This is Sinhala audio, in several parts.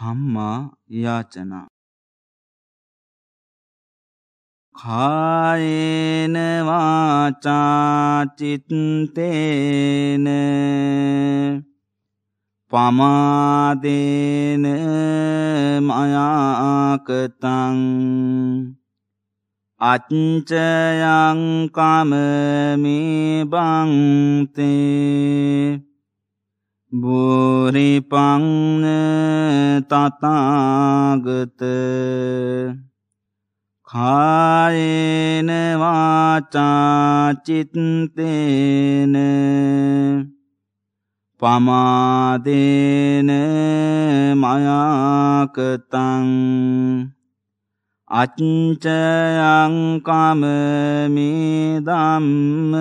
කම්මා යාචනා කායේන වාචාචිත්තේන පමාදේන මයාකතං අච්චයං කමමි බංතේ බුරිපංන තතාගත කායේන වාචා චිත්තේන පමාදේන මයාකතං අච්චයං කමමි ධම්ම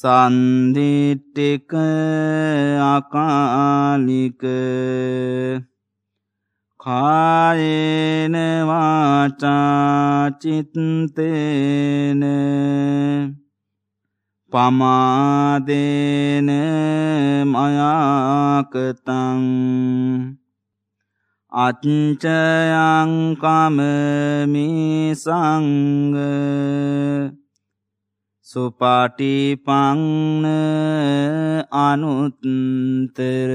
සන්දිිට්ටික අකාලික කායනවාචාචිත්තේන පමාදේන මයාකතං අච්චයංකමමි සංග සුපාටිපංන අනුත්තර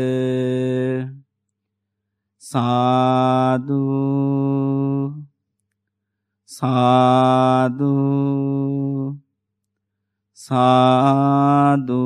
සාදු සාදු සාදු